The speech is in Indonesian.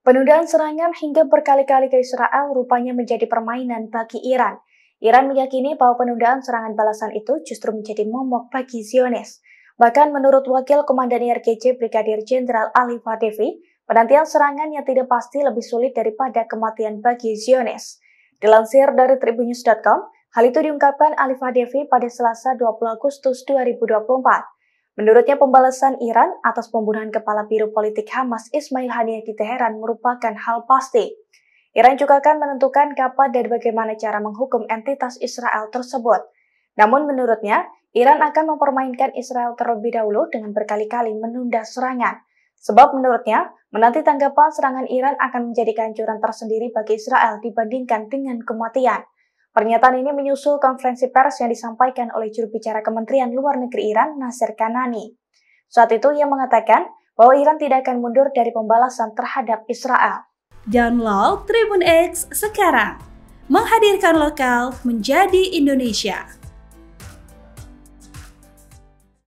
Penundaan serangan hingga berkali-kali ke Israel rupanya menjadi permainan bagi Iran. Iran meyakini bahwa penundaan serangan balasan itu justru menjadi momok bagi Zionis. Bahkan menurut Wakil Komandan IRGC Brigadir Jenderal Ali Fadevi, penantian serangan yang tidak pasti lebih sulit daripada kematian bagi Zionis. Dilansir dari tribunews.com, hal itu diungkapkan Ali Fadevi pada Selasa 20 Agustus 2024. Menurutnya pembalasan Iran atas pembunuhan kepala biru politik Hamas Ismail Haniyeh di Teheran merupakan hal pasti. Iran juga akan menentukan kapan dan bagaimana cara menghukum entitas Israel tersebut. Namun menurutnya, Iran akan mempermainkan Israel terlebih dahulu dengan berkali-kali menunda serangan. Sebab menurutnya, menanti tanggapan serangan Iran akan menjadi kehancuran tersendiri bagi Israel dibandingkan dengan kematian. Pernyataan ini menyusul konferensi pers yang disampaikan oleh juru bicara Kementerian Luar Negeri Iran, Nasir Kanani. Saat itu ia mengatakan bahwa Iran tidak akan mundur dari pembalasan terhadap Israel. Download Tribun X sekarang. Menghadirkan lokal menjadi Indonesia.